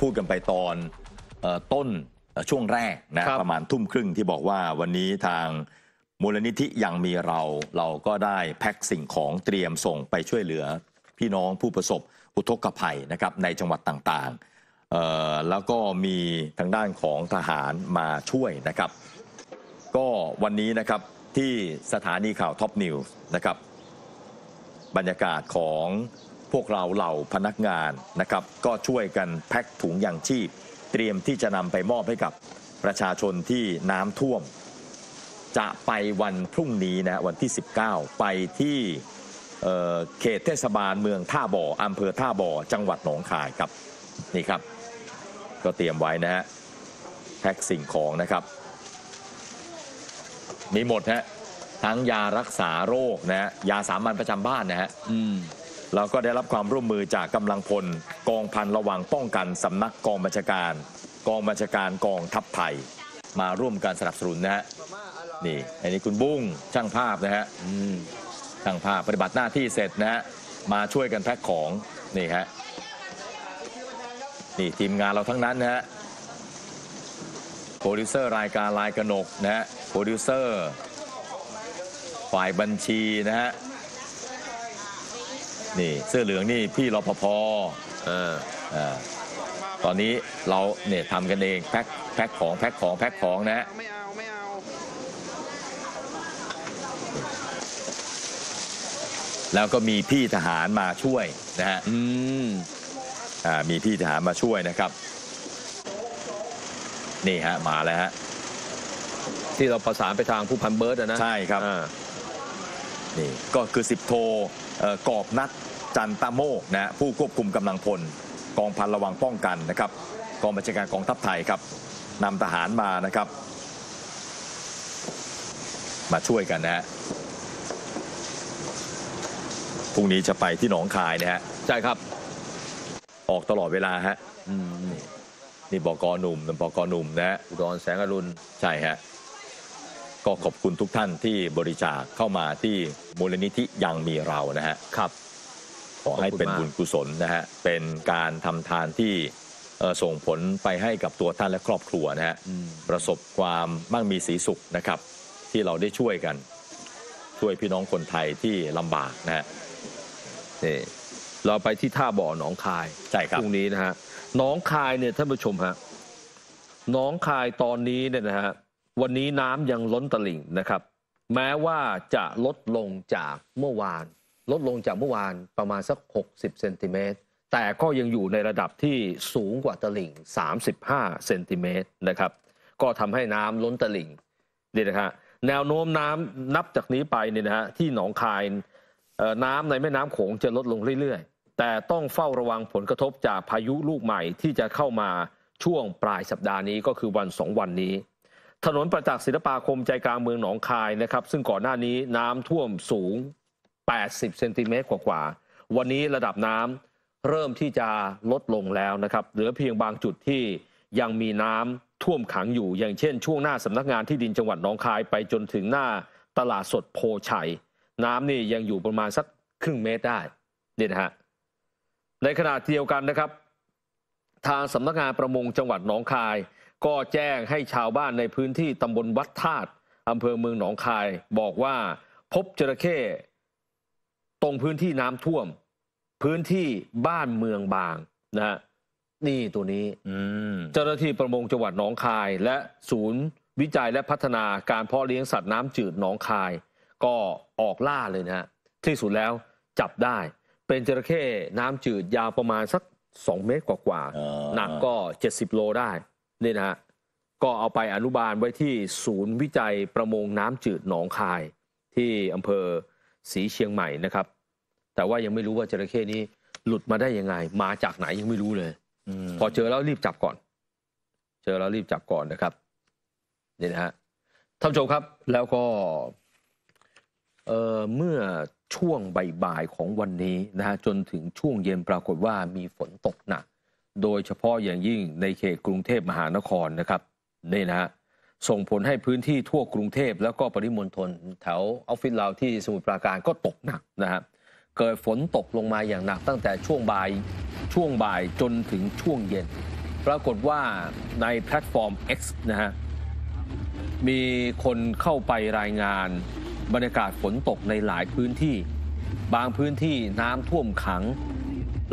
พูดกันไปตอนต้นช่วงแรกนะรประมาณทุ่มครึ่งที่บอกว่าวันนี้ทางมูลนิธิยังมีเราเราก็ได้แพ็คสิ่งของเตรียมส่งไปช่วยเหลือพี่น้องผู้ประสบอุทกภัยนะครับในจังหวัดต่างๆแล้วก็มีทางด้านของทหารมาช่วยนะครับ ก็วันนี้นะครับที่สถานีข่าวท็อปนิวส์นะครับบรรยากาศของพวกเราเหล่าพนักงานนะครับ ก็ช่วยกันแพ็คถุงยางชีพ เตรียมที่จะนำไปมอบให้กับประชาชนที่น้ำท่วม จะไปวันพรุ่งนี้นะวันที่ 19 ไปที่เขตเทศบาลเมืองท่าบ่ออำเภอท่าบ่อจังหวัดหนองคายครับนี่ครับ ก็เตรียมไว้นะฮะ แพ็คสิ่งของนะครับ มีหมดฮะทั้งยารักษาโรคนะฮะยาสามัญประจำบ้านนะฮะเราก็ได้รับความร่วมมือจากกำลังพล กองพันระวังป้องกันสำนักกองบัญชาการ กองบัญชาการกองทัพไทยมาร่วมการสนับสนุนนะฮะนี่อันนี้คุณบุ้งช่างภาพนะฮะช่างภาพปฏิบัติหน้าที่เสร็จนะฮะมาช่วยกันแพ็คของ นี่ฮะนี่ทีมงานเราทั้งนั้นนะฮะโปรดิวเซอร์รายการลายกระหนกนะฮะโปรดิวเซอร์ฝ่ายบัญชีนะฮะนี่เสื้อเหลืองนี่พี่รปภออ่า ตอนนี้เราเนี่ยทำกันเองแพ็ค แพ็คของแพ็คของแพ็คของนะไม่เอาไม่เอา แล้วก็มีพี่ทหารมาช่วยนะฮะ อืม อ่า มีพี่ทหารมาช่วยนะครับ นี่ฮะมาแล้วฮะ ที่เราประสานไปทางผู้พันเบิร์ดะนะ ใช่ครับอ่านี่ก็คือสิบโทกอบนัด จันตาโมนะผู้ควบคุมกำลังพลกองพันระวังป้องกันนะครับกองบัญชาการกองทัพไทยครับนำทหารมานะครับ มาช่วยกันนะฮะพรุ่งนี้จะไปที่หนองคายนะฮะใช่ครับ ออกตลอดเวลาฮะนี่บกหนุ่มนี่บกหนุ่มนะฮะอุดรแสงอรุณใช่ฮะก็ขอบคุณทุกท่านที่บริจาคเข้ามาที่มูลนิธิยังมีเรานะฮะครับขอให้เป็นบุญกุศลนะฮะเป็นการทำทานที่ส่งผลไปให้กับตัวท่านและครอบครัวนะฮะประสบความมั่งมีสีสุขนะครับ ที่เราได้ช่วยกัน ช่วยพี่น้องคนไทยที่ลำบากนะฮะนี่เราไปที่ท่าบ่อหนองคายใช่ครับพรุ่งนี้นะฮะหนองคายเนี่ยท่านผู้ชมฮะหนองคายตอนนี้เนี่ยนะฮะวันนี้น้ำยังล้นตลิ่งนะครับ แม้ว่าจะลดลงจากเมื่อวาน ลดลงจากเมื่อวานประมาณสัก60เซนติเมตรแต่ก็ยังอยู่ในระดับที่สูงกว่าตลิ่ง35เซนติเมตรนะครับก็ทำให้น้ำล้นตลิ่งนี่นะครับแนวโน้มน้ำนับจากนี้ไปเนี่ยนะฮะที่หนองคายน้ำในแม่น้ำโขงจะลดลงเรื่อยๆ แต่ต้องเฝ้าระวังผลกระทบจากพายุลูกใหม่ ที่จะเข้ามาช่วงปลายสัปดาห์นี้ก็คือวันสองวันนี้ถนนประจักษ์ศิลปาคมใจกลางเมืองหนองคายนะครับ ซึ่งก่อนหน้านี้น้ำท่วมสูง 80เซนติเมตรกว่า ๆ วันนี้ระดับน้ำเริ่มที่จะลดลงแล้วนะครับเหลือเพียงบางจุดที่ยังมีน้ำท่วมขังอยู่ อย่างเช่นช่วงหน้าสำนักงานที่ดินจังหวัดหนองคายไปจนถึงหน้าตลาดสดโพชัย น้ำนี่ยังอยู่ประมาณสักครึ่งเมตรได้นี่นะฮะในขณะเดียวกันนะครับ ทางสำนักงานประมงจังหวัดหนองคายก็แจ้งให้ชาวบ้านในพื้นที่ตำบลวัดธาตุอำเภอเมืองหนองคาย บอกว่าพบจระเข้ตรงพื้นที่น้ำท่วม พื้นที่บ้านเมืองบาง นะฮะนี่ตัวนี้เจ้าหน้าที่ประมงจังหวัดหนองคาย และศูนย์วิจัยและพัฒนาการเพาะเลี้ยงสัตว์น้ำจืดหนองคาย ก็ออกล่าเลยนะฮะที่สุดแล้วจับได้ เป็นจระเข้น้ำจืดยาวประมาณสัก2เมตรกว่าๆหนักก็70โลได้นี่นะฮะก็เอาไปอนุบาลไว้ที่ศูนย์วิจัยประมงน้ำจืดหนองคาย ที่อำเภอศรีเชียงใหม่นะครับ แต่ว่ายังไม่รู้ว่าจระเข้นี้หลุดมาได้ยังไง มาจากไหนยังไม่รู้เลยอพอเจอแล้วรีบจับก่อน เจอแล้วรีบจับก่อนนะครับนี่นะฮะท่านผู้ชมครับแล้วก็เเมื่อช่วงบ่ายของวันนี้นะฮะจนถึงช่วงเย็นปรากฏว่ามีฝนตกหนักโดยเฉพาะอย่างยิ่งในเขตกรุงเทพมหานคร นะครับนี่นะฮะส่งผลให้พื้นที่ทั่วกรุงเทพแล้วก็ปริมณฑลแถวออฟฟิศเราที่สมุทรปราการก็ตกหนักนะฮะเกิดฝนตกลงมาอย่างหนัก ตั้งแต่ช่วงบ่ายช่วงบ่ายจนถึงช่วงเย็น ปรากฏว่าในแพลตฟอร์ม X นะฮะมีคนเข้าไปรายงาน บรรยากาศฝนตกในหลายพื้นที่ บางพื้นที่น้ำท่วมขัง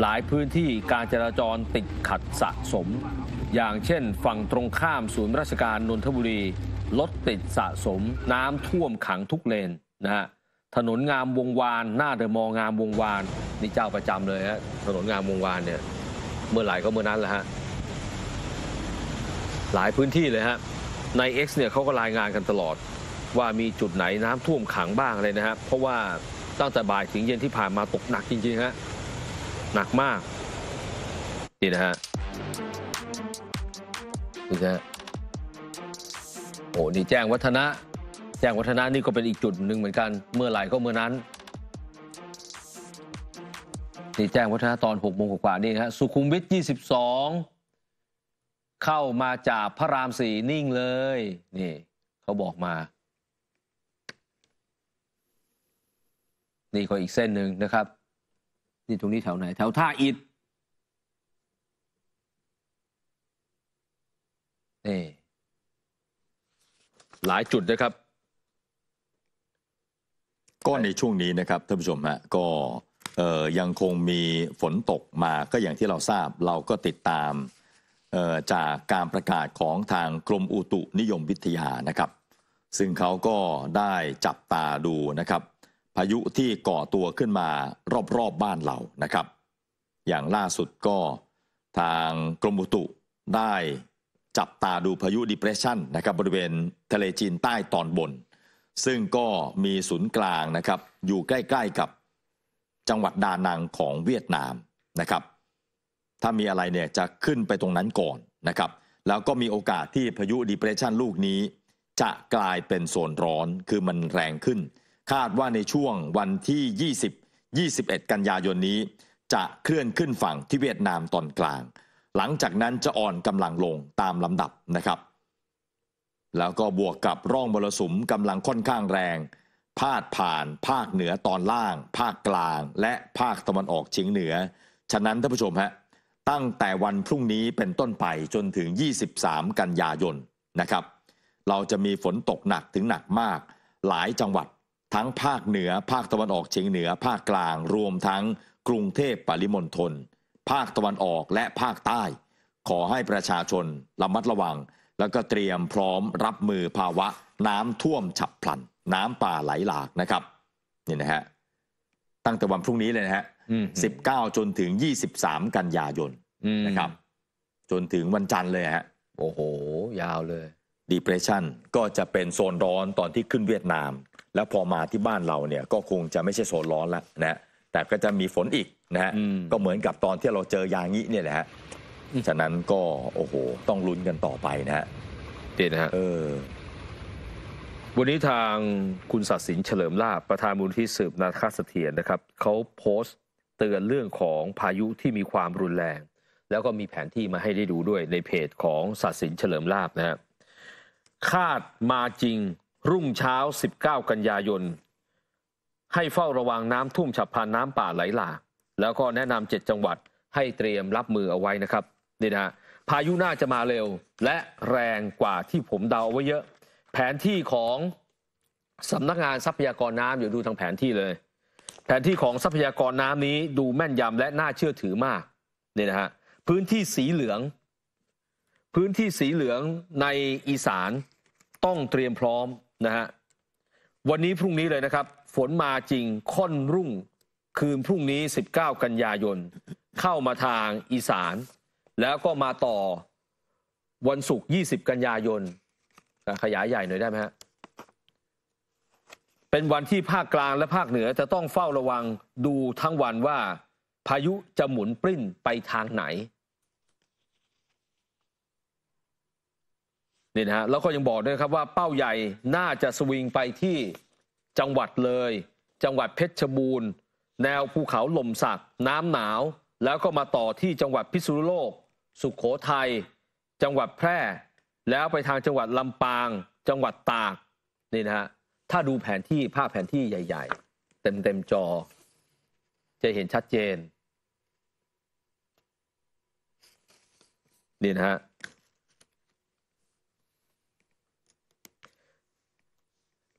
หลายพื้นที่การจราจรติดขัดสะสม อย่างเช่น ฝั่งตรงข้ามศูนย์ราชการนนทบุรีรถติดสะสม น้ำท่วมขังทุกเลนนะฮะถนนงามวงวาน หน้าเดอะมองงามวงวาน นี่เจ้าประจำเลยฮะถนนงามวงวานเนี่ยเมื่อไหร่ก็เมื่อนั้นแหละฮะหลายพื้นที่เลยฮะใน X เนี่ยเขาก็รายงานกันตลอดว่ามีจุดไหนน้ำท่วมขังบ้างเลยนะครับเพราะว่าตั้งแต่บ่ายถึงเย็นที่ผ่านมาตกหนักจริงๆฮะหนักมากนี่นะฮะนี่นะฮะโอ้นี่แจ้งวัฒนะ แจ้งวัฒนะนี่ก็เป็นอีกจุดหนึ่งเหมือนกันเมื่อไหร่ก็เมื่อนั้นนี่แจ้งวัฒนะตอน6โมงกว่านี่ฮะสุขุมวิท22 เข้ามาจากพระรามสี่นิ่งเลยนี่เขาบอกมา นี่ก็อีกเส้นหนึ่งนะครับนี่ตรงนี้แถวไหนแถวท่าอิดนี่หลายจุดนะครับ ก็ในช่วงนี้นะครับ ท่านผู้ชมฮะก็ยังคงมีฝนตกมาก็อย่างที่เราทราบเราก็ติดตามจากการประกาศของทางกรมอุตุนิยมวิทยานะครับ ซึ่งเขาก็ได้จับตาดูนะครับายุที่ก่อตัวขึ้นมารอบๆบบ้านเรา นะครับ อย่างล่าสุดก็ทางกรมอุตุได้จับตาดูพายุดิเพรสชันนะครับบริเวณทะเลจีนใต้ตอนบน ซึ่งก็มีศูนย์กลางนะครับอยู่ใกล้ๆกับจังหวัดดานังของเวียดนามนะครับถ้ามีอะไรเนี่ยจะขึ้นไปตรงนั้นก่อนนะครับ แล้วก็มีโอกาสที่พายุดิเพรสชันลูกนี้จะกลายเป็นโซนร้อน คือมันแรงขึ้นคาดว่าในช่วงวันที่20 21 กันยายนนี้ จะเคลื่อนขึ้นฝั่งที่เวียดนามตอนกลาง หลังจากนั้นจะอ่อนกำลังลงตามลำดับนะครับ แล้วก็บวกกับร่องมรสุมกำลังค่อนข้างแรงพาดผ่านภาคเหนือตอนล่าง ภาคกลาง และภาคตะวันออกเฉียงเหนือ ฉะนั้นท่านผู้ชมฮะตั้งแต่วันพรุ่งนี้เป็นต้นไปจนถึง 23 กันยายนนะครับ เราจะมีฝนตกหนักถึงหนักมาก หลายจังหวัดทั้งภาคเหนือ ภาคตะวันออกเฉียงเหนือ ภาคกลาง รวมทั้งกรุงเทพปริมณฑลภาคตะวันออกและภาคใต้ ขอให้ประชาชนระมัดระวัง แล้วก็เตรียมพร้อมรับมือภาวะ น้ำท่วมฉับพลัน น้ำป่าไหลหลากนะครับนี่นะฮะตั้งแต่วันพรุ่งนี้เลยนะฮะสิบเก้าจนถึงยี่สสิบามกันยายนนะครับ จนถึงวันจันทร์เลยฮะโอ้โห ยาวเลย depression ก็จะเป็นโซนร้อนตอนที่ขึ้นเวียดนามแล้วพอมาที่บ้านเราเนี่ย ก็คงจะไม่ใช่โซนร้อนละนะ แต่ก็จะมีฝนอีกนะฮะก็เหมือนกับตอนที่เราเจอยางี้เนี่ยแหละฮะฉะนั้นก็โอ้โห ต้องลุ้นกันต่อไปนะฮะเด่นฮะเออวันนี้ทางคุณศักดิ์สินเฉลิมลาบประธานมูลที่สืบนาคาเสถียรนะครับเขาโพสต์เตือนเรื่องของพายุที่มีความรุนแรง แล้วก็มีแผนที่มาให้ได้ดูด้วยในเพจของศักดิ์สินเฉลิมลาบนะฮะคาดมาจริงรุ่งเช้า 19 กันยายนให้เฝ้าระวังน้ำท่วมฉับพลันน้ำป่าไหลหลากแล้วก็แนะนำเจ็ดจังหวัดให้เตรียมรับมือเอาไว้นะครับนี่นะพายุน่าจะมาเร็วและแรงกว่าที่ผมเดาไว้เยอะแผนที่ของสำนักงานทรัพยากรน้ำเดี๋ยวดูทางแผนที่เลย แผนที่ของทรัพยากรน้ำนี้ดูแม่นยำและน่าเชื่อถือมากนี่นะฮะพื้นที่สีเหลือง พื้นที่สีเหลืองในอีสานต้องเตรียมพร้อมนะฮะวันนี้พรุ่งนี้เลยนะครับ ฝนมาจริงค่อนรุ่งคืนพรุ่งนี้ 19 กันยายน เข้ามาทางอีสาน แล้วก็มาต่อวันศุกร์20 กันยายน ขยายใหญ่หน่อยได้ไหมฮะเป็นวันที่ภาคกลางและภาคเหนือจะต้องเฝ้าระวังดูทั้งวันว่า พายุจะหมุนปริ้นไปทางไหนนี่นะฮะแล้วก็ยังบอกด้วยครับว่าเป้าใหญ่น่าจะสวิงไปที่จังหวัดเลย จังหวัดเพชรบูรณ์ แนวภูเขาหล่มสัก น้ำหนาว แล้วก็มาต่อที่จังหวัดพิษณุโลก สุขโขทัยจังหวัดแพร่ แล้วไปทางจังหวัดลำปาง จังหวัดตากนี่นะฮะถ้าดูแผนที่ภาพแผนที่ใหญ่ ๆ เต็ม ๆ จอ จะเห็นชัดเจนนี่นะฮะ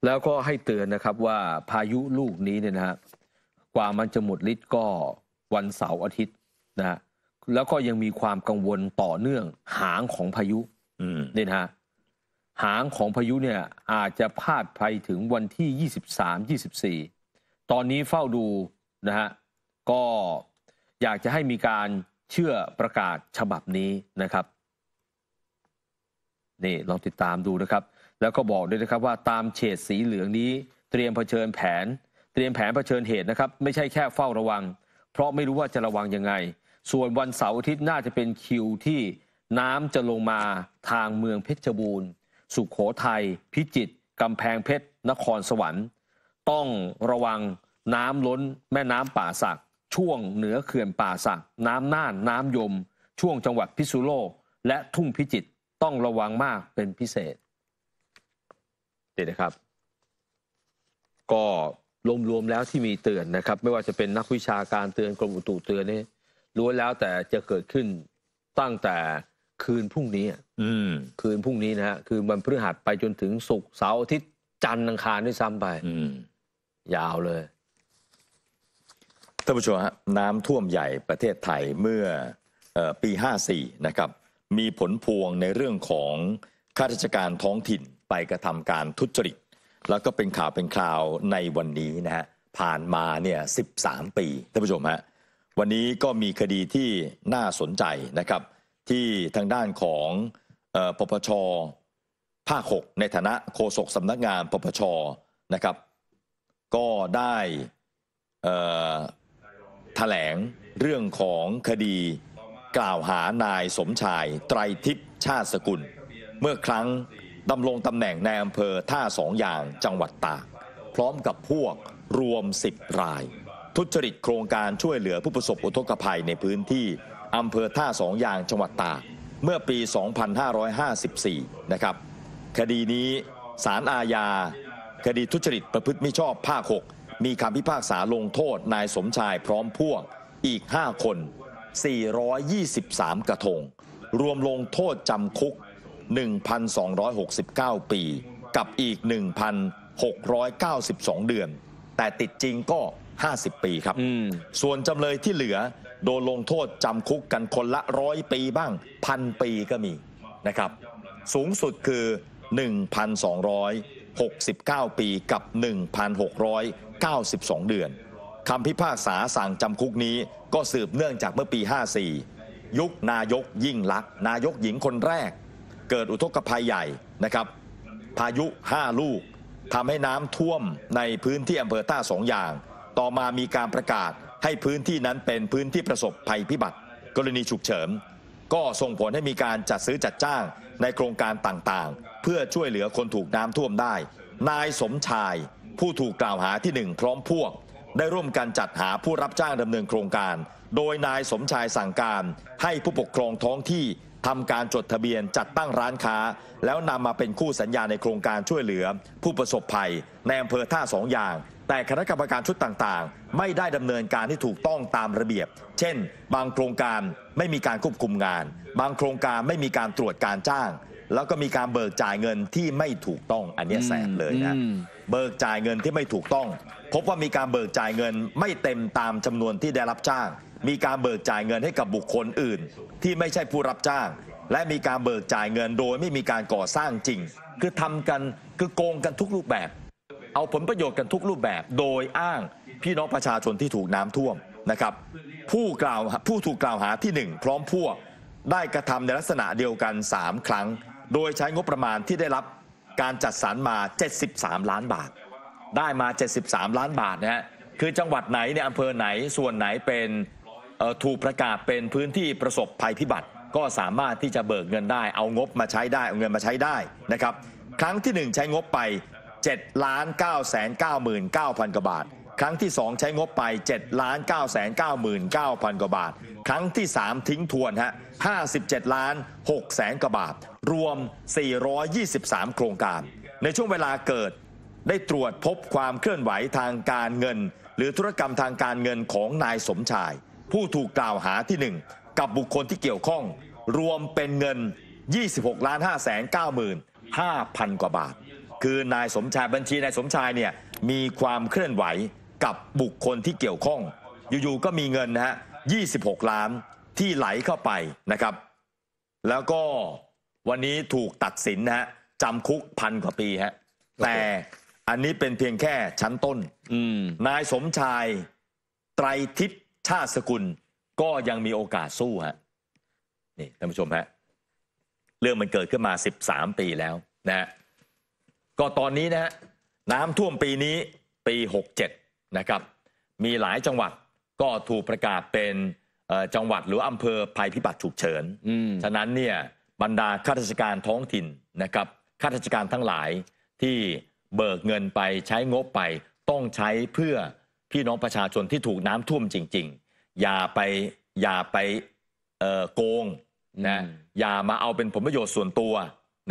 แล้วก็ให้เตือนนะครับว่าพายุลูกนี้เนี่ยนะฮะกว่ามันจะหมดฤทธิ์ก็วันเสาร์อาทิตย์นะฮะแล้วก็ยังมีความกังวลต่อเนื่องหางของพายุเนี่ยนะฮะหางของพายุเนี่ย อาจจะพาดไปถึงวันที่ 23 24 ตอนนี้เฝ้าดูนะฮะก็อยากจะให้มีการเชื่อประกาศฉบับนี้นะครับนี่ลองติดตามดูนะครับแล้วก็บอกด้วยนะครับว่าตามเฉดสีเหลืองนี้ เตรียมเผชิญแผน เตรียมแผนเผชิญเหตุนะครับ ไม่ใช่แค่เฝ้าระวัง เพราะไม่รู้ว่าจะระวังยังไง ส่วนวันเสาร์อาทิตย์น่าจะเป็นคิวที่น้ำจะลงมาทางเมืองเพชรบูรณ์ สุขโขทัยพิจิตรกำแพงเพชรนครสวรรค์ ต้องระวังน้ำล้นแม่น้ำป่าสัก ช่วงเหนือเขื่อนป่าสัก น้ำน่านน้ำยม ช่วงจังหวัดพิษณุโลกและทุ่งพิจิตรต้องระวังมากเป็นพิเศษเนี่นะครับก็รวมๆแล้วที่มีเตือนนะครับ ไม่ว่าจะเป็นนักวิชาการเตือนกรมอุตุเตือนนี่ล้วนแล้วแต่จะเกิดขึ้นตั้งแต่คืนพรุ่งนี้อืมคืนพรุ่งนี้นะฮะคืนวันพฤหัสไปจนถึงศุกร์เสาร์อาทิตย์ จันทร์อังคารด้วยซ้ำไป อืมยาวเลยท่านผู้ชมฮะน้ำท่วมใหญ่ประเทศไทยเมื่อีห่อปี 54 นะครับ มีผลพวงในเรื่องของข้าราชการท้องถิ่นไปกระทำการทุจริตแล้วก็เป็นข่าวเป็นคราวในวันนี้นะฮะผ่านมาเนี่ยสิปีท่านผู้ชมฮะวันนี้ก็มีคดีที่น่าสนใจนะครับที่ทางด้านของปปชภาค6 ในฐานะโฆษกสำนักงานปปชนะครับ ก็ได้แถลงเรื่องของคดีกล่าวหานายสมชายไตรทิพย์ชาติสกุลเมื่อครั้งดำรงตำแหน่งในอำเภอท่าสองยางจังหวัดตากพร้อมกับพวกรวม10ราย ทุจริตโครงการช่วยเหลือผู้ประสบอุทกภัยในพื้นที่ อำเภอท่าสองยางจังหวัดตากเมื่อปี 2554 นะครับ คดีนี้สารอาญา คดีทุจริต ประพฤติมิชอบภาค 6 มีคำพิพากษาลงโทษนายสมชายพร้อมพวกอีก 5 คน 423 กระทง รวมลงโทษจำคุก1,269 ปีกับอีก 1,692 เดือน แต่ติดจริงก็ 50 ปีครับ ส่วนจำเลยที่เหลือโดนลงโทษจำคุกกันคนละร้อยปีบ้างพันปีก็มีนะครับ สูงสุดคือ 1,269 ปีกับ 1,692 เดือนคำพิพากษาสั่งจำคุกนี้ก็สืบเนื่องจากเมื่อปี 54 ยุค นายกยิ่งลักษณ์นายกหญิงคนแรกเกิดอุทกภัยใหญ่นะครับ พายุ 5 ลูกทำให้น้ำท่วมในพื้นที่อำเภอท่าสองอย่าง ต่อมามีการประกาศให้พื้นที่นั้นเป็นพื้นที่ประสบภัยพิบัติ กรณีฉุกเฉินก็ส่งผลให้มีการจัดซื้อจัดจ้างในโครงการต่างๆ เพื่อช่วยเหลือคนถูกน้ำท่วมได้ นายสมชายผู้ถูกกล่าวหาที่หนึ่งพร้อมพวก ได้ร่วมกันจัดหาผู้รับจ้างดำเนินโครงการ โดยนายสมชายสั่งการ ให้ผู้ปกครองท้องที่ทำการจดทะเบียนจัดตั้งร้านค้า แล้วนำมาเป็นคู่สัญญาในโครงการช่วยเหลือ ผู้ประสบภัยในอำเภอท่าสองอย่าง แต่คณะกรรมการชุดต่างๆ ไม่ได้ดำเนินการที่ถูกต้องตามระเบียบ เช่น บางโครงการไม่มีการควบคุมงาน บางโครงการไม่มีการตรวจการจ้าง แล้วก็มีการเบิกจ่ายเงินที่ไม่ถูกต้องอันนี้แสบเลยนะเบิกจ่ายเงินที่ไม่ถูกต้อง พบว่ามีการเบิกจ่ายเงินไม่เต็มตามจำนวนที่ได้รับจ้างมีการเบิกจ่ายเงินให้กับบุคคลอื่น ที่ไม่ใช่ผู้รับจ้าง และมีการเบิกจ่ายเงินโดยไม่มีการก่อสร้างจริง คือทำกันคือโกงกันทุกรูปแบบ เอาผลประโยชน์กันทุกรูปแบบ โดยอ้างพี่น้องประชาชนที่ถูกน้ำท่วมนะครับผู้กล่าวผู้ถูกกล่าวหาที่ 1 พร้อมพวก ได้กระทำในลักษณะเดียวกัน 3 ครั้ง โดยใช้งบประมาณที่ได้รับการจัดสรรมา 73 ล้านบาท ได้มา 73 ล้านบาทนะฮะคือจังหวัดไหนในอำเภอไหนส่วนไหนเป็นถูกประกาศเป็นพื้นที่ประสบภัยพิบัติ ก็สามารถที่จะเบิกเงินได้เอางบมาใช้ได้ เอาเงินมาใช้ได้นะครับครั้งที่ 1 ใช้งบไป7ล้าน9 9 9 0 0กว่าบาท ครั้งที่ 2 ใช้งบไป7ล้าน9 9 9 0 0กว่าบาท ครั้งที่ 3 ทิ้งทวนฮะ57ล้าน6แสนกว่าบาท รวม 423 โครงการ ในช่วงเวลาเกิดได้ตรวจพบความเคลื่อนไหวทางการเงิน หรือธุรกรรมทางการเงินของนายสมชายผู้ถูกกล่าวหาที่ 1 กับบุคคลที่เกี่ยวข้อง รวมเป็นเงิน 26 ล้าน5แสน9 5 0 0 0กว่าบาท คือนายสมชายบัญชีนายสมชายเนี่ยมีความเคลื่อนไหวกับบุคคลที่เกี่ยวข้อง อยู่ๆก็มีเงินนะฮะ 26 ล้านที่ไหลเข้าไปนะครับ แล้วก็วันนี้ถูกตัดสินนะฮะจำคุกพันกว่าปีฮะ แต่อันนี้เป็นเพียงแค่ชั้นต้นนายสมชายไตรทิพยชาติสกุลก็ยังมีโอกาสสู้ฮะนี่ท่านผู้ชมฮะเรื่องมันเกิดขึ้นมา 13 ปีแล้ว นะก็ตอนนี้นะฮะ น้ำท่วมปีนี้ปี 67 นะครับ มีหลายจังหวัดก็ถูกประกาศเป็นจังหวัดหรืออำเภอภัยพิบัติฉุกเฉินฉะนั้นเนี่ย บรรดาข้าราชการท้องถิ่นนะครับข้าราชการทั้งหลายที่เบิกเงินไปใช้งบไปต้องใช้เพื่อพี่น้องประชาชนที่ถูกน้ำท่วมจริง ๆ อย่าไปอย่าไปโกงนะอย่ามาเอาเป็นผลประโยชน์ส่วนตัว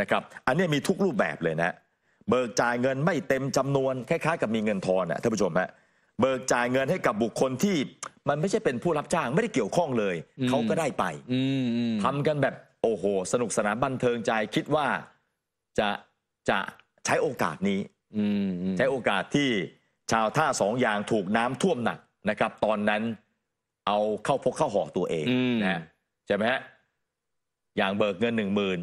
นะครับ อันนี้มีทุกรูปแบบเลยนะ เบิกจ่ายเงินไม่เต็มจำนวนคล้ายๆกับมีเงินทอนนะท่านผู้ชมฮะเบิกจ่ายเงินให้กับบุคคลที่มันไม่ใช่เป็นผู้รับจ้างไม่ได้เกี่ยวข้องเลย เขาก็ได้ไปทำทำกันแบบโอ้โห สนุกสนานบันเทิงใจคิดว่าจะจะใช้โอกาสนี้ใช้โอกาสที่ชาวท่าสองยางถูกน้ำท่วมหนักนะครับตอนนั้นเอาเข้าพกเข้าห่อตัวเองนะใช่ไหมฮะอย่างเบิกเงินหนึ่งหมื่น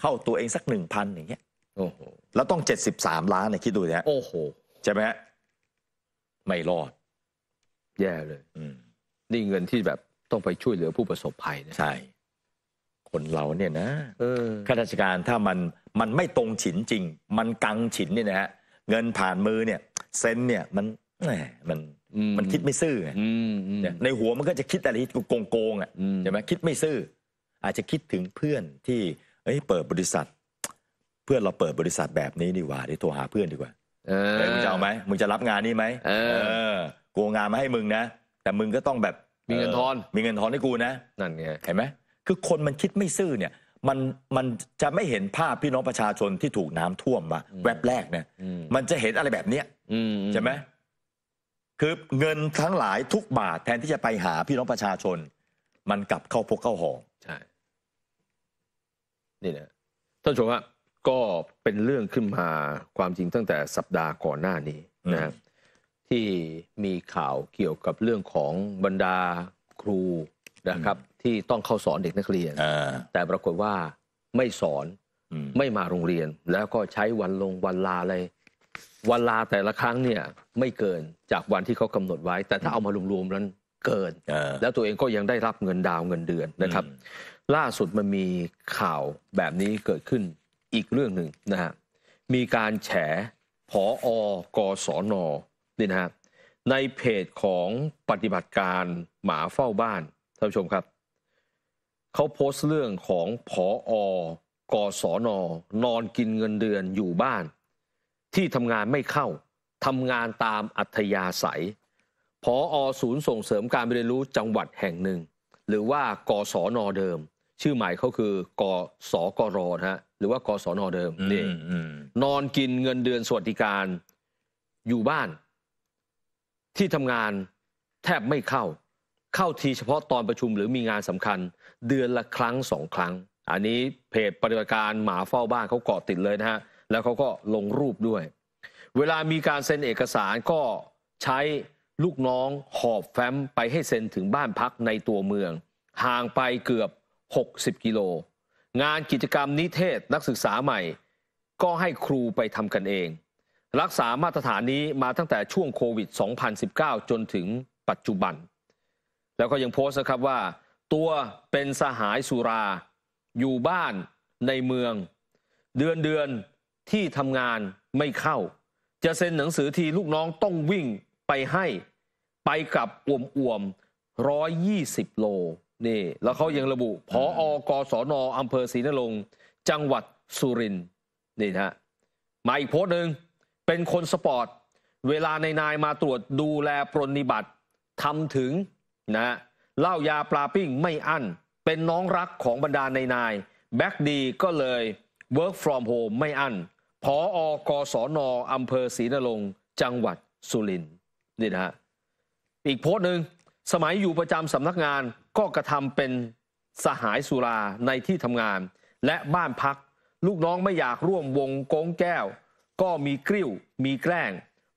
เข้าตัวเองสักหนึ่งพันอย่างเงี้ยโอ้โหแล้วต้องเจ็ดสิบสามล้านเนี่ยคิดดูนะโอ้โหใช่ไหมฮะไม่รอด แย่เลยนี่เงินที่แบบต้องไปช่วยเหลือผู้ประสบภัยนะใช่ คนเราเนี่ยนะข้าราชการถ้ามัน มันไม่ตรงฉินจริง มันกังฉินเนี่ยนะฮะเงินผ่านมือเนี่ยเซนเนี่ยมันแหมมันมันคิดไม่ซื่อไงในหัวมันก็จะคิดอะไรที่โกงโกงอ่ะใช่ไหมคิดไม่ซื่ออาจจะคิดถึงเพื่อนที่เอ้ยเปิดบริษัท เพื่อนเราเปิดบริษัทแบบนี้ดีกว่าดีโทรหาเพื่อนดีกว่า เออมึงจะเอาไหมมึงจะรับงานนี้ไหมเออกูงานมาให้มึงนะแต่มึงก็ต้องแบบมีเงินทอน มีเงินทอนให้กูนะนั่นไงเห็นไหมคือคนมันคิดไม่ซื่อเนี่ยมันมันจะไม่เห็นภาพพี่น้องประชาชนที่ถูกน้ำท่วมมาแวบแรกเนี่ยมันจะเห็นอะไรแบบเนี้ยใช่ไหมคือเงินทั้งหลายทุกบาทแทนที่จะไปหาพี่น้องประชาชน มันกลับเข้าพกเข้าหองใช่ นี่นะท่านชมครับก็เป็นเรื่องขึ้นมาความจริงตั้งแต่สัปดาห์ก่อนหน้านี้นะที่มีข่าวเกี่ยวกับเรื่องของบรรดาครูนะครับ ที่ต้องเข้าสอนเด็กนักเรียน แต่ปรากฏว่าไม่สอนไม่มาโรงเรียน แล้วก็ใช้วันลงวันลาอะไรเวลาแต่ละครั้งเนี่ยไม่เกินจากวันที่เขากำหนดไว้ แต่ถ้าเอามารวมๆนั้นเกิน แล้วตัวเองก็ยังได้รับเงินดาวเงินเดือนนะครับ ล่าสุดมันมีข่าวแบบนี้เกิดขึ้นอีกเรื่องหนึ่งนะฮะมีการแฉผออกศนนี่นะฮะในเพจของปฏิบัติการหมาเฝ้าบ้านท่านผู้ชมครับเขาโพสต์เรื่องของผออกศนนอนกินเงินเดือนอยู่บ้านที่ทำงานไม่เข้าทำงานตามอัธยาศัย พออศูนย์ส่งเสริมการเรียนรู้จังหวัดแห่งหนึ่ง หรือว่ากศนเดิม ชื่อใหม่เขาคือกศกรฮะ หรือว่ากศนเดิมนี่นอนกินเงินเดือนสวัสดิการ อยู่บ้าน ที่ทำงานแทบไม่เข้า เข้าทีเฉพาะตอนประชุมหรือมีงานสำคัญ เดือนละครั้งสองครั้ง อันนี้เพจปฏิบัติการหมาเฝ้าบ้านเขาเกาะติดเลยนะฮะแล้วเขาก็ลงรูปด้วย เวลามีการเซ็นเอกสารก็ใช้ลูกน้องหอบแฟ้มไปให้เซ็นถึงบ้านพักในตัวเมือง ห่างไปเกือบ 60 กิโล งานกิจกรรมนิเทศนักศึกษาใหม่ ก็ให้ครูไปทำกันเอง รักษามาตรฐานนี้มาตั้งแต่ช่วงโควิด 2019 จนถึงปัจจุบัน แล้วก็ยังโพสต์นะครับว่า ตัวเป็นสหายสุรา อยู่บ้านในเมือง เดือนเดือนที่ทำงานไม่เข้า จะเซ็นหนังสือทีลูกน้องต้องวิ่งไปให้ไปกลับอ่วมๆร้อยยี่สิบโล นี่ แล้วเขายังระบุ พออกอสอนออำเภอศรีนรงจังหวัดสุรินนี่นะมาอีกโพสหนึ่งเป็นคนสปอร์ต เวลาในนายมาตรวจดูแลปรนิบัติทำถึงนะ เล่ายาปลาปิ้งไม่อั้นเป็นน้องรักของบรรดาในนายแบ็กดีก็เลย work from home ไม่อั้นผออกศนอำเภอศรีนรงจังหวัดสุรินทร์นี่นะฮะอีกโพสต์หนึ่งสมัยอยู่ประจำสำนักงานก็กระทำเป็นสหายสุราในที่ทำงาน และบ้านพักลูกน้องไม่อยากร่วมวงโกงแก้ว ก็มีกริ้วมีแกล้ง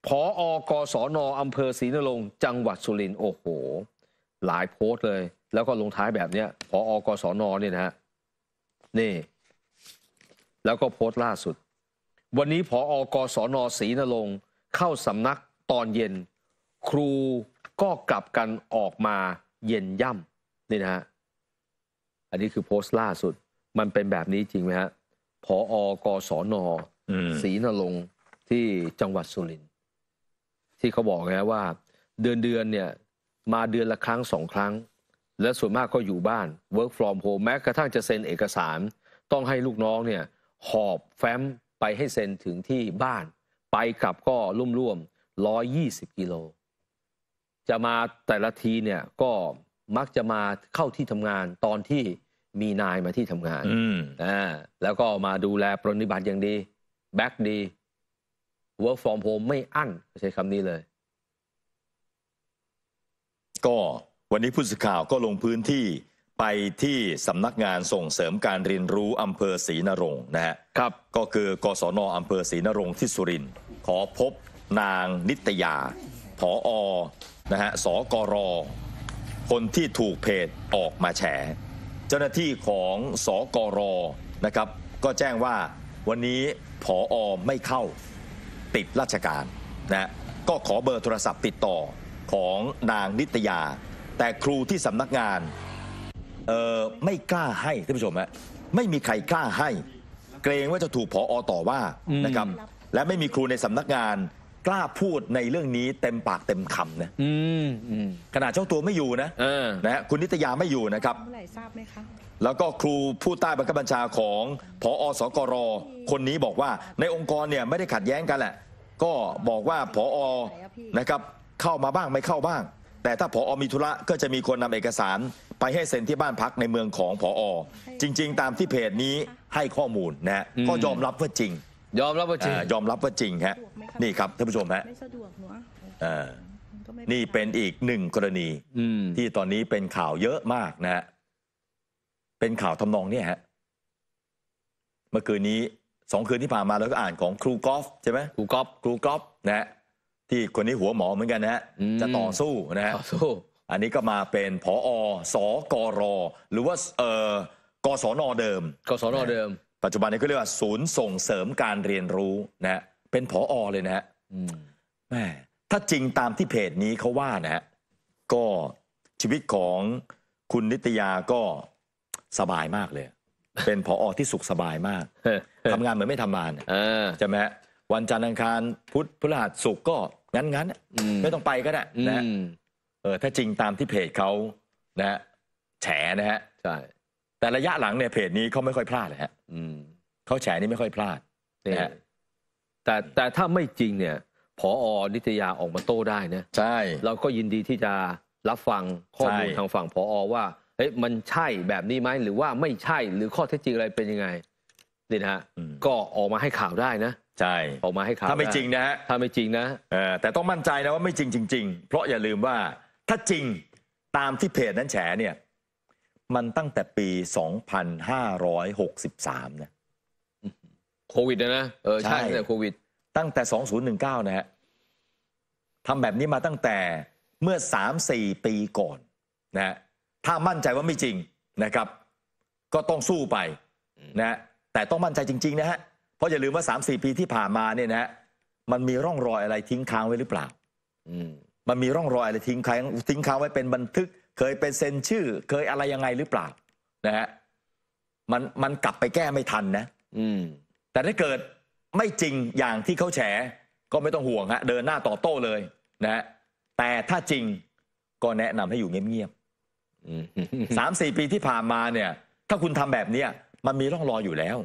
ผออกศนอำเภอศรีนรงจังหวัด สุรินทร์โอ้โห หลายโพสต์เลย แล้วก็ลงท้ายแบบเนี้ยออกศนเนี่ยนะฮะนี่แล้วก็โพสต์ล่าสุดวันนี้ผออกศนศรีนรงค์เข้าสำนักตอนเย็น ครูก็กลับกันออกมาเย็นย่ำนี่นะฮะอันนี้คือโพสต์ล่า สุด มันเป็นแบบนี้จริงไหมฮะผออกศนศรีนรงค์ที่จังหวัดสุรินทร์ที่เขาบอกนะว่า เดือนเดือนเนี่ย มาเดือนละครั้งสองครั้ง และส่วนมากก็อยู่บ้าน work from home แม้กระทั่งจะเซ็นเอกสาร ต้องให้ลูกน้องเนี่ย หอบแฟ้มไปให้เซ็นถึงที่บ้าน ไปกลับก็ร่วมๆร2 0 กิโล จะมาแต่ละทีเนี่ย ก็มักจะมาเข้าที่ทำงานตอนที่มีนายมาที่ทำงานอ่าแล้วก็มาดูแลปรนิบัติอย่างดี แบ็กดี work from home ไม่อั้นใช้คำนี้เลย ก็วันนี้ผู้สื่อข่าวก็ลงพื้นที่ไปที่สำนักงานส่งเสริมการเรียนรู้อำเภอศรีนรงค์นะฮะครับก็คือกศนอำเภอศรีนรงค์ที่สุรินทร์ขอพบนางนิตยาผออนะฮะสกรคนที่ถูกเพจออกมาแฉเจ้าหน้าที่ของสกรนะครับ ก็แจ้งว่าวันนี้ผออไม่เข้าติดราชการนะก็ขอเบอร์โทรศัพท์ ติดต่อ ของนางนิตยา แต่ครูที่สำนักงานเออไม่กล้าให้ท่านผู้ชมฮะไม่มีใครกล้าให้ เกรงว่าจะถูกผออต่อว่านะครับและไม่มีครูในสำนักงาน กล้าพูดในเรื่องนี้เต็มปากเต็มคำนะขนาดเจ้าตัวไม่อยู่นะนะฮะคุณนิตยาไม่อยู่นะครับเมื่อไหร่ทราบไหมคะแล้วก็ครูผู้ใต้บังคับบัญชาของพออสกรคนนี้บอกว่าในองค์กรเนี่ยไม่ได้ขัดแย้งกันแหละ ก็บอกว่าพออนะครับเข้ามาบ้างไม่เข้าบ้าง แต่ถ้าพออมีธุระก็จะมีคนนำเอกสารไปให้เซ็นที่บ้านพักในเมืองของผออจริง ๆ ตามที่เพจนี้ให้ข้อมูลนะฮะก็ยอมรับว่าจริง ยอมรับว่าจริงยอมรับว่าจริง ฮะ นี่ครับท่านผู้ชมฮะสะดวกนนี่เป็นอีกหนึ่งกรณีที่ตอนนี้เป็นข่าวเยอะมากนะฮะเป็นข่าวทำนองเนี่ยฮะเมื่อคืนนี้สองคืนที่ผ่านมาเราก็อ่านของ ครูกอล์ฟใช่ไหมครูกลอฟครูกอฟนะฮะที่คนนี้หัวหมอเหมือนกัน นะจะต่อสู้นะฮะต่อสู้อันนี้ก็มาเป็นผอสกรหรือว่าเออกศนเดิมกศนเดิม ปัจจุบันนี้ก็เรียกว่าศูนย์ส่งเสริมการเรียนรู้นะ เป็นผออเลยนะฮะแม่ถ้าจริงตามที่เพจนี้เขาว่านะฮะก็ชีวิตของคุณนิตยาก็สบายมากเลย เป็นผออที่สุขสบายมากทำงานเหมือนไม่ทำงานอใช่ไหมฮะวันจันทร์อังคารพุธพฤหัสสุกก็งั้นงั้นๆไม่ต้องไปก็ได้นะเออถ้าจริงตามที่เพจเขานะฮะแฉนะฮะใช่แต่ระยะหลังเนี่ยเพจนี้เขาไม่ค่อยพลาดเลยฮะอืมเขาแฉนี่ไม่ค่อยพลาดนี่ะฮะแต่แต่ถ้าไม่จริงเนี่ยผอนิตยาออกมาโต้ได้นะ ใช่ เราก็ยินดีที่จะรับฟังข้อมูลทางฝั่งผอว่าเฮ้ยมันใช่แบบนี้ไหมหรือว่าไม่ใช่หรือข้อเท็จจริงอะไรเป็นยังไงนี่นะฮะก็ออกมาให้ข่าวได้นะใช่ออกมาให้ข่าวถ้าไม่จริงนะฮะถ้าไม่จริงนะเออแต่ต้องมั่นใจนะว่าไม่จริงจริงๆเพราะอย่าลืมว่าถ้าจริงตามที่เพจนั้นแฉเนี่ย มันตั้งแต่ปี 2563นะโควิด นะนะเออใช่ตั้งแต่โควิดตั้งแต่ 2019 นะฮะทำแบบนี้มาตั้งแต่เมื่อ 3-4 ปีก่อนนะฮะถ้ามั่นใจว่าไม่จริงนะครับ ก็ต้องสู้ไป นะ แต่ต้องมั่นใจจริง ๆ นะฮะ เพราะอย่าลืมว่า 3-4 ปีที่ผ่านมาเนี่ยนะฮะมันมีร่องรอยอะไรทิ้งค้างไว้หรือเปล่ามันมีร่องรอยอะไรทิ้งค้างทิ้งค้างไว้เป็นบันทึกเคยเป็นเซ็นชื่อเคยอะไรยังไงหรือเปล่านะฮะมันมันกลับไปแก้ไม่ทันนะอืม แต่ถ้าเกิดไม่จริงอย่างที่เขาแฉก็ไม่ต้องห่วงฮะเดินหน้าต่อโต้เลย นะฮะแต่ถ้าจริงก็แนะนำให้อยู่เงียบๆสามสี่ปีที่ผ่านมาเนี่ย ถ้าคุณทำแบบเนี้ยมันมีร่องรอยอยู่แล้ว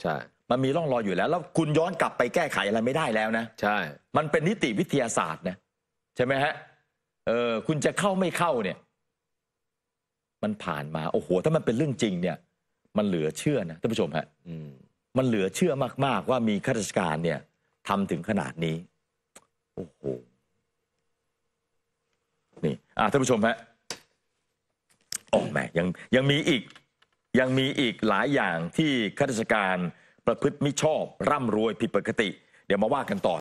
ใช่มันมีร่องรอยอยู่แล้ว แล้วคุณย้อนกลับไปแก้ไขอะไรไม่ได้แล้วนะใช่ มันเป็นนิติวิทยาศาสตร์นะใช่ไหมฮะ เออคุณจะเข้าไม่เข้าเนี่ย มันผ่านมา โอ้โห ถ้ามันเป็นเรื่องจริงเนี่ย มันเหลือเชื่อนะท่านผู้ชมฮะ อืมันเหลือเชื่อมาก ๆ ว่ามีข้าราชการเนี่ยทำถึงขนาดนี้ โอ้โห นี่อ่ะท่านผู้ชมฮะ โอ้แม่ยัง ยังมีอีก ยังมีอีกหลายอย่างที่ข้าราชการประพฤติมิชอบร่ำรวยผิดปกติ เดี๋ยวมาว่ากันต่อ